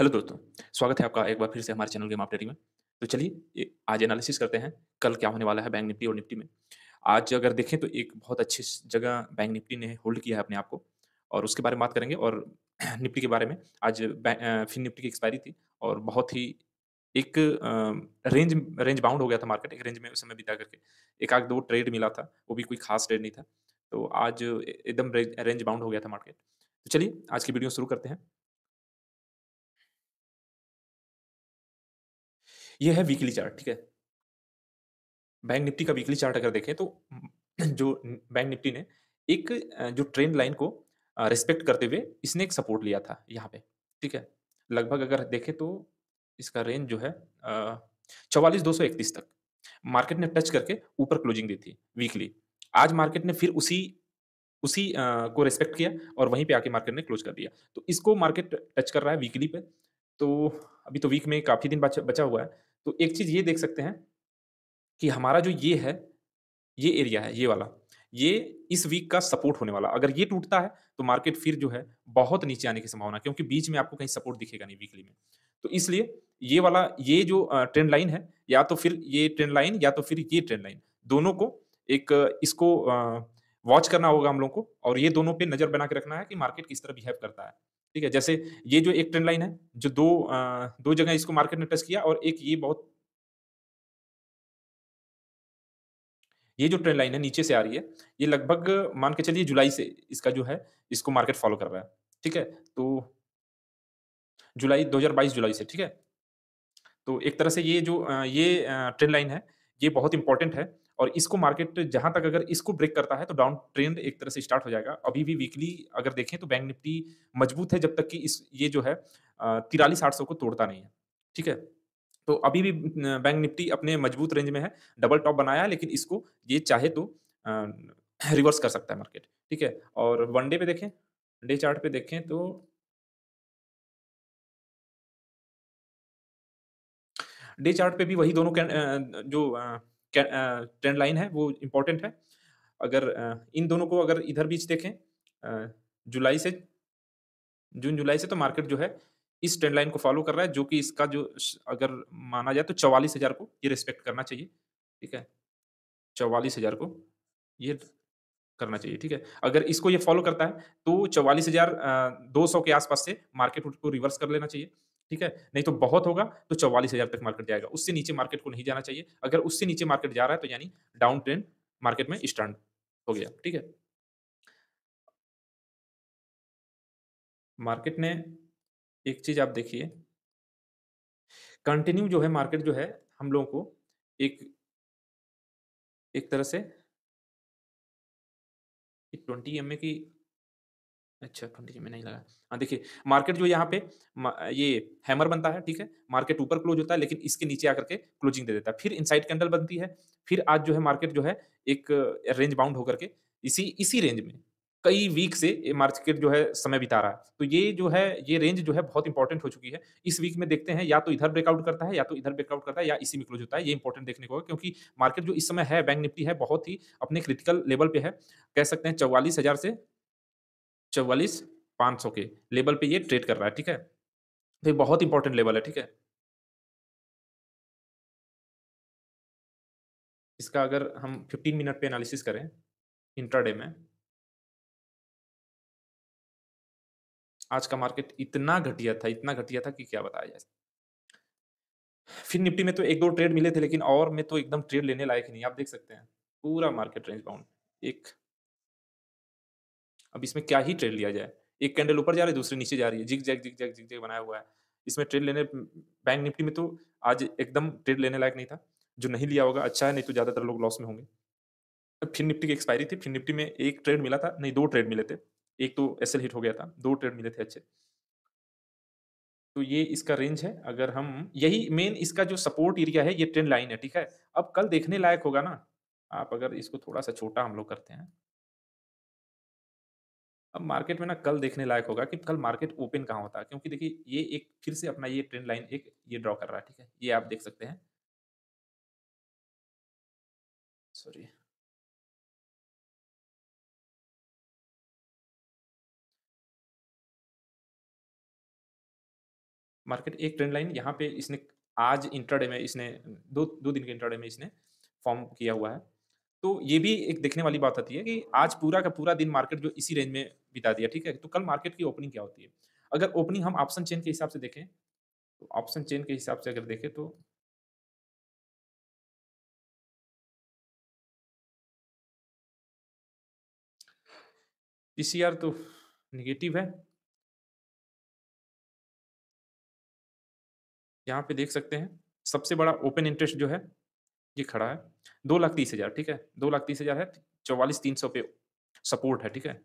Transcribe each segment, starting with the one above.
hello दोस्तों स्वागत है आपका एक बार फिर से हमारे चैनल गेम अपडेटिंग में तो चलिए आज एनालिसिस करते हैं कल क्या होने वाला है बैंक निफ्टी और निफ्टी में आज अगर देखें तो एक बहुत अच्छी जगह बैंक निफ्टी ने होल्ड किया है अपने आप को और उसके बारे में बात करेंगे और निफ्टी के बारे में आज फिन निफ्टी की एक्सपायरी थी और बहुत ही एक रेंज रेंज बाउंड हो गया था मार्केट एक रेंज में उस समय बिता करके एक आध दो ट्रेड मिला था वो भी कोई खास ट्रेड नहीं था तो आज एकदम रेंज बाउंड हो गया था मार्केट तो चलिए आज की वीडियो शुरू करते हैं ये है वीकली चार्ट ठीक है बैंक निफ्टी का वीकली चार्ट अगर देखें तो जो बैंक निफ्टी ने एक जो ट्रेंड लाइन को रिस्पेक्ट करते हुए इसने एक सपोर्ट लिया था यहाँ पे ठीक है लगभग अगर देखें तो इसका रेंज जो है चवालीस दो सौ इकतीस तक मार्केट ने टच करके ऊपर क्लोजिंग दी थी वीकली आज मार्केट ने फिर उसी उसी आ, को रेस्पेक्ट किया और वहीं पे आके मार्केट ने क्लोज कर दिया तो इसको मार्केट टच कर रहा है वीकली पे तो अभी तो वीक में काफ़ी दिन बचा हुआ है तो एक चीज़ ये देख सकते हैं कि हमारा जो ये है ये एरिया है ये वाला ये इस वीक का सपोर्ट होने वाला अगर ये टूटता है तो मार्केट फिर जो है बहुत नीचे आने की संभावना क्योंकि बीच में आपको कहीं सपोर्ट दिखेगा नहीं वीकली में तो इसलिए ये वाला ये जो ट्रेंड लाइन है या तो फिर ये ट्रेंड लाइन या तो फिर ये ट्रेंड लाइन दोनों को एक इसको वॉच करना होगा हम लोग को और ये दोनों पे नजर बना के रखना है कि मार्केट किस तरह बिहेव करता है ठीक है जैसे ये जो एक ट्रेंड लाइन है जो दो आ, दो जगह इसको मार्केट ने टच किया और एक ये बहुत ये जो ट्रेंड लाइन है नीचे से आ रही है ये लगभग मान के चलिए जुलाई से इसका जो है इसको मार्केट फॉलो कर रहा है ठीक है तो जुलाई 2022 जुलाई से ठीक है तो एक तरह से ये जो ये ट्रेंड लाइन है ये बहुत इंपॉर्टेंट है और इसको मार्केट जहां तक अगर इसको ब्रेक करता है तो डाउन ट्रेंड एक तरह से स्टार्ट हो जाएगा अभी भी वीकली अगर देखें तो बैंक निफ्टी मजबूत है जब तक कि इस ये जो है तिरालीस आठ सौ को तोड़ता नहीं है ठीक है तो अभी भी बैंक निफ्टी अपने मजबूत रेंज में है डबल टॉप बनाया लेकिन इसको ये चाहे तो रिवर्स कर सकता है मार्केट ठीक है और वनडे पे देखें डे चार्ट पे देखें तो डे चार्ट पे भी वही दोनों जो ट्रेंड लाइन है वो इम्पोर्टेंट है अगर इन दोनों को अगर इधर बीच देखें जुलाई से जून जुलाई से तो मार्केट जो है इस ट्रेंड लाइन को फॉलो कर रहा है जो कि इसका जो अगर माना जाए तो चवालीस हज़ार को ये रिस्पेक्ट करना चाहिए ठीक है चवालीस हज़ार को ये करना चाहिए ठीक है अगर इसको ये फॉलो करता है तो चवालीस हज़ार दो सौ के आसपास से मार्केट को रिवर्स कर लेना चाहिए ठीक है नहीं तो बहुत होगा तो चौवालीस हज़ार तक मार्केट जाएगा उससे नीचे मार्केट को नहीं जाना चाहिए अगर उससे नीचे मार्केट जा रहा है तो यानी डाउन ट्रेंड मार्केट में स्टैंड हो गया ठीक है मार्केट ने एक चीज़ आप देखिए कंटिन्यू जो है मार्केट जो है हम लोगों को एक एक तरह से ट्वेंटी एम की अच्छा ट्वेंटी में नहीं लगा हाँ देखिए मार्केट जो यहाँ पे ये हैमर बनता है ठीक है मार्केट ऊपर क्लोज होता है लेकिन इसके नीचे आकर के क्लोजिंग दे देता है फिर इनसाइड कैंडल बनती है फिर आज जो है मार्केट जो है एक रेंज बाउंड होकर के इसी इसी रेंज में कई वीक से ये मार्केट जो है समय बिता रहा है तो ये जो है ये रेंज जो है बहुत इंपॉर्टेंट हो चुकी है इस वीक में देखते हैं या तो इधर ब्रेकआउट करता है या तो इधर ब्रेकआउट करता है या इसी में क्लोज होता है ये इंपॉर्टेंट देखने को है क्योंकि मार्केट जो इस समय है बैंक निफ्टी है बहुत ही अपने क्रिटिकल लेवल पे है कह सकते हैं चौवालीस हज़ार से चौवालीस पाँच सौ के लेवल पे ये ट्रेड कर रहा है ठीक है तो ये बहुत इंपॉर्टेंट लेवल है ठीक है इसका अगर हम 15 मिनट पे एनालिसिस करें इंट्राडे में आज का मार्केट इतना घटिया था इतना घटिया था कि क्या बताया जाए फिर निफ्टी में तो एक दो ट्रेड मिले थे लेकिन और में तो एकदम ट्रेड लेने लायक नहीं आप देख सकते हैं पूरा मार्केट रेंज बाउंड एक अब इसमें क्या ही ट्रेड लिया जाए एक कैंडल ऊपर जा रही है दूसरी नीचे जा रही है zig zag zig zag zig zag बनाया हुआ है इसमें ट्रेड लेने बैंक निफ्टी में तो आज एकदम ट्रेड लेने लायक नहीं था जो नहीं लिया होगा अच्छा है नहीं तो ज़्यादातर लोग लॉस में होंगे फिर निफ्टी की एक्सपायरी थी फिर निफ्टी में एक ट्रेड मिला था नहीं दो ट्रेड मिले थे एक तो एस हिट हो गया था दो ट्रेड मिले थे अच्छे तो ये इसका रेंज है अगर हम यही मेन इसका जो सपोर्ट एरिया है ये ट्रेंड लाइन है ठीक है अब कल देखने लायक होगा ना आप अगर इसको थोड़ा सा छोटा हम लोग करते हैं अब मार्केट में ना कल देखने लायक होगा कि कल मार्केट ओपन कहाँ होता है क्योंकि देखिए ये एक फिर से अपना ये ट्रेंड लाइन एक ये ड्रॉ कर रहा है ठीक है ये आप देख सकते हैं सॉरी मार्केट एक ट्रेंड लाइन यहाँ पे इसने आज इंटरडे में इसने दो दो दिन के इंटरडे में इसने फॉर्म किया हुआ है तो ये भी एक देखने वाली बात होती है कि आज पूरा का पूरा दिन मार्केट जो इसी रेंज में बिता दिया ठीक है तो कल मार्केट की ओपनिंग क्या होती है अगर ओपनिंग हम ऑप्शन चेन के हिसाब से देखें तो ऑप्शन चेन के हिसाब से अगर देखें तो पीसीआर तो नेगेटिव है यहाँ पे देख सकते हैं सबसे बड़ा ओपन इंटरेस्ट जो है ये खड़ा है दो लाख तीस हजार ठीक है दो लाख तीस हजार है चौवालीस तीन सौ पे सपोर्ट है ठीक है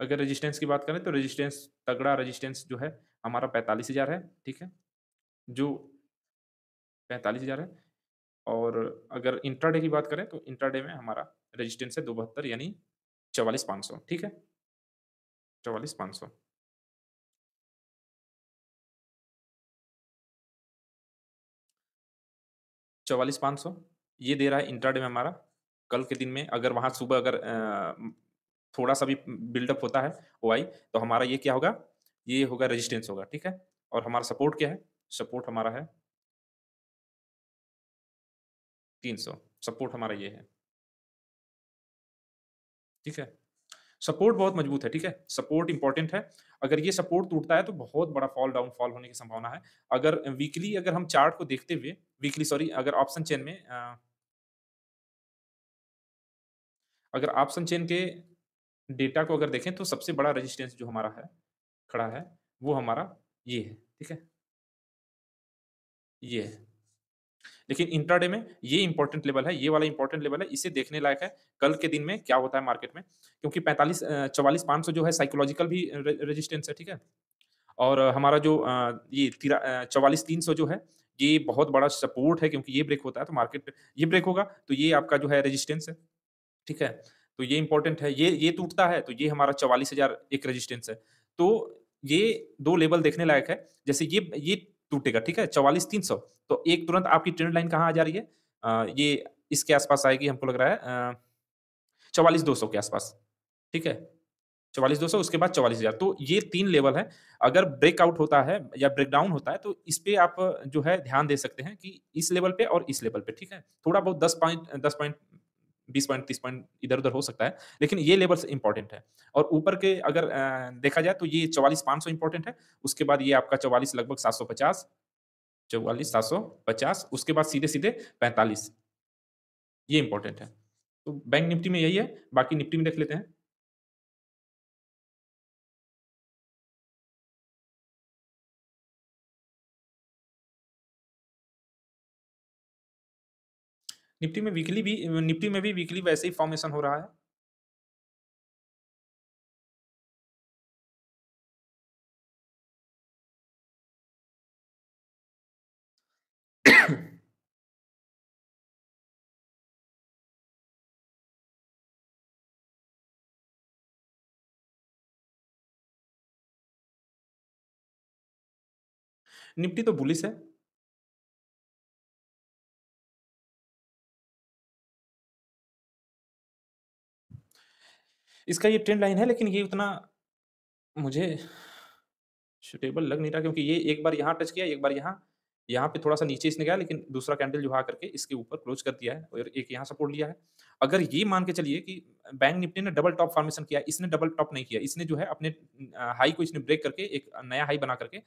अगर रेजिस्टेंस की बात करें तो रेजिस्टेंस तगड़ा रेजिस्टेंस जो है हमारा पैंतालीस हज़ार है ठीक है जो पैंतालीस हज़ार है और अगर इंट्राडे की बात करें तो इंट्राडे में हमारा रेजिस्टेंस है दो बहत्तर यानी चवालीस पाँच सौ ठीक है चवालीस पाँच सौ चवालीस पाँच सौ ये दे रहा है इंट्राडे में हमारा कल के दिन में अगर वहाँ सुबह अगर थोड़ा सा भी बिल्डअप होता है ओ तो हमारा ये क्या होगा ये होगा रेजिस्टेंस होगा ठीक है और हमारा सपोर्ट क्या है सपोर्ट हमारा है तीन सौ सपोर्ट हमारा ये है ठीक है सपोर्ट बहुत मजबूत है ठीक है सपोर्ट इंपॉर्टेंट है अगर ये सपोर्ट टूटता है तो बहुत बड़ा फॉल डाउन फॉल होने की संभावना है अगर वीकली अगर हम चार्ट को देखते हुए वीकली सॉरी अगर ऑप्शन चेन में आ, अगर ऑप्शन चेन के डेटा को अगर देखें तो सबसे बड़ा रेजिस्टेंस जो हमारा है खड़ा है वो हमारा ये है ठीक है ये है लेकिन इंट्राडे में ये इंपॉर्टेंट लेवल है ये वाला इंपॉर्टेंट लेवल है इसे देखने लायक है कल के दिन में क्या होता है मार्केट में क्योंकि पैंतालीस चवालीस पाँच जो है साइकोलॉजिकल भी रेजिस्टेंस है ठीक है और हमारा जो ये चवालीस तीन सौ जो है ये बहुत बड़ा सपोर्ट है क्योंकि ये ब्रेक होता है तो मार्केट ये ब्रेक होगा तो ये आपका जो है रेजिस्टेंस है ठीक है तो ये इंपॉर्टेंट है ये ये टूटता है तो ये हमारा चवालीस हजार एक रेजिस्टेंस है तो ये दो लेवल देखने लायक है जैसे ये ये टूटेगा ठीक है चवालीस तीन सौ तो एक तुरंत आपकी ट्रेंड लाइन कहाँ आ जा रही है आ, ये इसके आसपास आएगी हमको लग रहा है चवालीस दो सौ के आसपास ठीक है चवालीस दो सौ उसके बाद चवालीस हजार तो ये तीन लेवल है अगर ब्रेकआउट होता है या ब्रेकडाउन होता है तो इस पर आप जो है ध्यान दे सकते हैं कि इस लेवल पे और इस लेवल पे ठीक है थोड़ा बहुत दस पॉइंट दस पॉइंट बीस पॉइंट तीस पॉइंट इधर उधर हो सकता है लेकिन ये लेवल इंपॉर्टेंट है और ऊपर के अगर देखा जाए तो ये चौवालीस पाँच सौ इंपॉर्टेंट है उसके बाद ये आपका चौवालीस लगभग सात सौ पचास चौवालीस सात सौ पचास उसके बाद सीधे सीधे पैंतालीस ये इंपॉर्टेंट है तो बैंक निफ्टी में यही है बाकी निफ्टी में देख लेते हैं निफ्टी में वीकली भी निफ्टी में भी वीकली वैसे ही फॉर्मेशन हो रहा है निफ्टी तो बुलिस है इसका ये ट्रेंड लाइन है लेकिन ये उतना मुझे सुटेबल लग नहीं रहा क्योंकि ये एक बार यहाँ टच किया एक बार यहाँ यहाँ पे थोड़ा सा नीचे इसने गया लेकिन दूसरा कैंडल जो करके इसके ऊपर क्लोज कर दिया है और एक यहाँ सपोर्ट लिया है अगर ये मान के चलिए कि बैंक निफ्टी ने डबल टॉप फॉर्मेशन किया इसने डबल टॉप नहीं किया इसने जो है अपने हाई को इसने ब्रेक करके एक नया हाई बना करके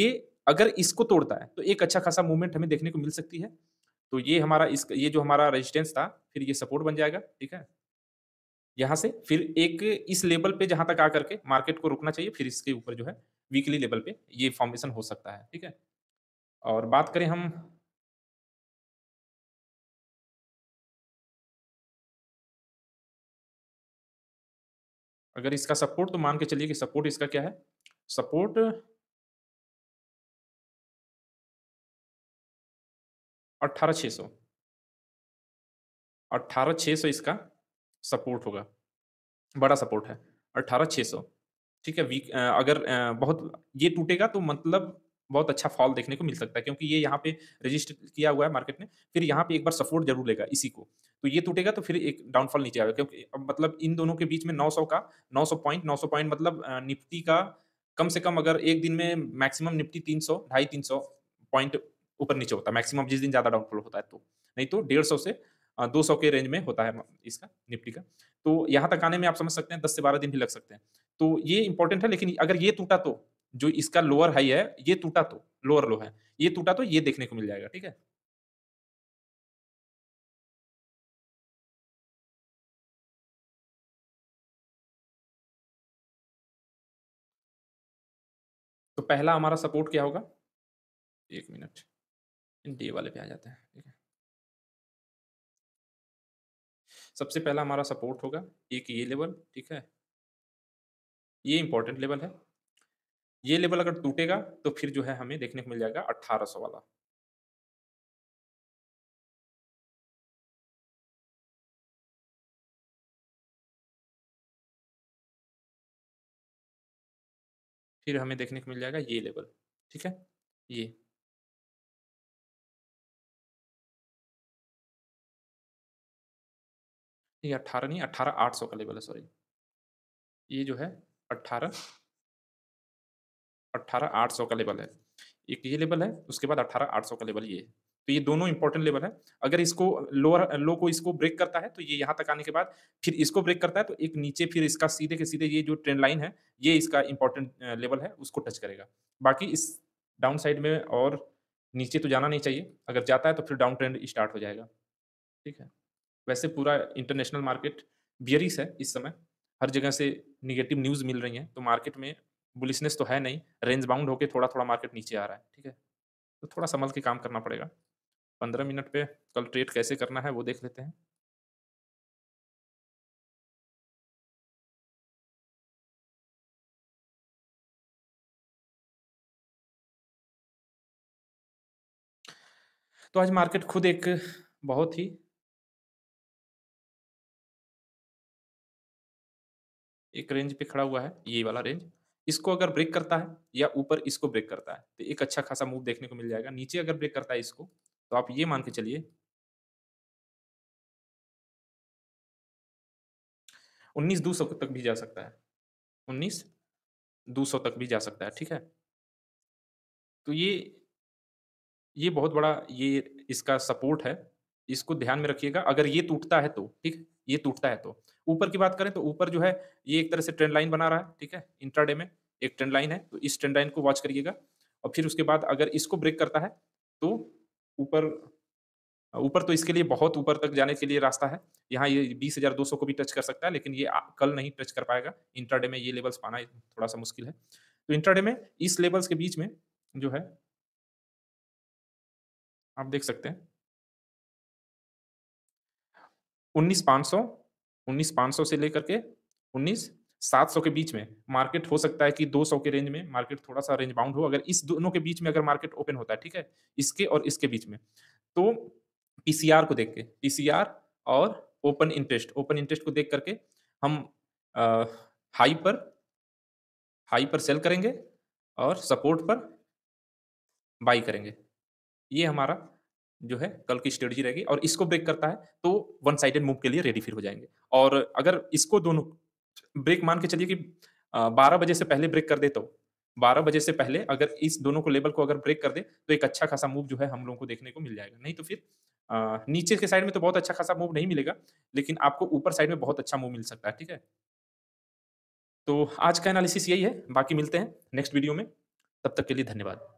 ये अगर इसको तोड़ता है तो एक अच्छा खासा मूवमेंट हमें देखने को मिल सकती है तो ये हमारा इस ये जो हमारा रेजिस्टेंस था फिर ये सपोर्ट बन जाएगा ठीक है यहाँ से फिर एक इस लेवल पे जहां तक आकर के मार्केट को रुकना चाहिए फिर इसके ऊपर जो है वीकली लेवल पे ये फॉर्मेशन हो सकता है ठीक है और बात करें हम अगर इसका सपोर्ट तो मान के चलिए कि सपोर्ट इसका क्या है सपोर्ट अट्ठारह छ सौ अट्ठारह छः सौ इसका सपोर्ट होगा बड़ा सपोर्ट है अट्ठारह छः सौ ठीक है वीक अगर बहुत ये टूटेगा तो मतलब बहुत अच्छा फॉल देखने को मिल सकता है क्योंकि ये यहाँ पे रजिस्टर किया हुआ है मार्केट ने फिर यहाँ पे एक बार सपोर्ट जरूर लेगा इसी को तो ये टूटेगा तो फिर एक डाउनफॉल नीचे आएगा क्योंकि अब मतलब इन दोनों के बीच में 900 का 900 पॉइंट 900 पॉइंट मतलब निफ्टी का कम से कम अगर एक दिन में मैक्सिमम निफ्टी तीन सौ ढाई तीन सौ पॉइंट ऊपर नीचे होता है मैक्सिमम जिस दिन ज़्यादा डाउनफॉल होता है तो नहीं तो डेढ़ सौ से दो सौ के रेंज में होता है इसका निफ्टी का तो यहाँ तक आने में आप समझ सकते हैं दस से बारह दिन भी लग सकते हैं तो ये इंपॉर्टेंट है लेकिन अगर ये टूटा तो जो इसका लोअर हाई है ये टूटा तो लोअर लो है ये टूटा तो ये देखने को मिल जाएगा ठीक है तो पहला हमारा सपोर्ट क्या होगा एक मिनट डे वाले पे आ जाते हैं ठीक है सबसे पहला हमारा सपोर्ट होगा एक ये लेवल ठीक है ये इंपॉर्टेंट लेवल है ये लेवल अगर टूटेगा तो फिर जो है हमें देखने को मिल जाएगा 1800 वाला फिर हमें देखने को मिल जाएगा ये लेवल ठीक है ये ये अट्ठारह नहीं अट्ठारह आठ सौ का लेवल है सॉरी ये जो है अट्ठारह अट्ठारह आठ सौ का लेवल है एक ये लेवल है उसके बाद अट्ठारह आठ सौ का लेवल ये है तो ये दोनों इंपॉर्टेंट लेवल है अगर इसको लोअर लो को इसको ब्रेक करता है तो ये यहाँ तक आने के बाद फिर इसको ब्रेक करता है तो एक नीचे फिर इसका सीधे के सीधे ये जो ट्रेंड लाइन है ये इसका इंपॉर्टेंट लेवल है उसको टच करेगा बाकी इस डाउन साइड में और नीचे तो जाना नहीं चाहिए अगर जाता है तो फिर डाउन ट्रेंड स्टार्ट हो जाएगा ठीक है वैसे पूरा इंटरनेशनल मार्केट बियरिस है इस समय हर जगह से निगेटिव न्यूज़ मिल रही है तो मार्केट में बुलिसनेस तो है नहीं रेंज बाउंड होकर थोड़ा थोड़ा मार्केट नीचे आ रहा है ठीक है तो थोड़ा संभल के काम करना पड़ेगा पंद्रह मिनट पे कल ट्रेड कैसे करना है वो देख लेते हैं तो आज मार्केट खुद एक बहुत ही एक रेंज पे खड़ा हुआ है ये वाला रेंज इसको अगर ब्रेक करता है या ऊपर इसको ब्रेक करता है तो एक अच्छा खासा मूव देखने को मिल जाएगा नीचे अगर ब्रेक करता है इसको तो आप ये मान के चलिए 19 दो सौ तक भी जा सकता है 19 दो सौ तक भी जा सकता है ठीक है तो ये ये बहुत बड़ा ये इसका सपोर्ट है इसको ध्यान में रखिएगा अगर ये टूटता है तो ठीक ये टूटता है तो ऊपर की बात करें तो ऊपर जो है ये एक तरह से ट्रेंड लाइन बना रहा है ठीक है इंट्राडे में एक ट्रेंड लाइन है तो इस ट्रेंड लाइन को वॉच करिएगा और फिर उसके बाद अगर इसको ब्रेक करता है तो ऊपर ऊपर तो इसके लिए बहुत ऊपर तक जाने के लिए रास्ता है यहाँ ये बीस हजार दो सौ को भी टच कर सकता है लेकिन ये कल नहीं टच कर पाएगा इंट्राडे में ये लेवल्स पाना थोड़ा सा मुश्किल है तो इंट्राडे में इस लेवल्स के बीच में जो है आप देख सकते हैं उन्नीस पाँच सौ उन्नीस पाँच सौ से लेकर के उन्नीस सात सौ के बीच में मार्केट हो सकता है कि दो सौ के रेंज में मार्केट थोड़ा सा रेंज बाउंड हो अगर इस दोनों के बीच में अगर मार्केट ओपन होता है ठीक है इसके और इसके बीच में तो पी को देख के पी और ओपन इंटरेस्ट ओपन इंटरेस्ट को देख करके हम आ, हाई पर हाई पर सेल करेंगे और सपोर्ट पर बाई करेंगे ये हमारा जो है कल की स्ट्रेटजी रहेगी और इसको ब्रेक करता है तो वन साइडेड मूव के लिए रेडी फिर हो जाएंगे और अगर इसको दोनों ब्रेक मान के चलिए कि बारह बजे से पहले ब्रेक कर दे तो बारह बजे से पहले अगर इस दोनों को लेवल को अगर ब्रेक कर दे तो एक अच्छा खासा मूव जो है हम लोगों को देखने को मिल जाएगा नहीं तो फिर नीचे के साइड में तो बहुत अच्छा खासा मूव नहीं मिलेगा लेकिन आपको ऊपर साइड में बहुत अच्छा मूव मिल सकता है ठीक है तो आज का एनालिसिस यही है बाकी मिलते हैं नेक्स्ट वीडियो में तब तक के लिए धन्यवाद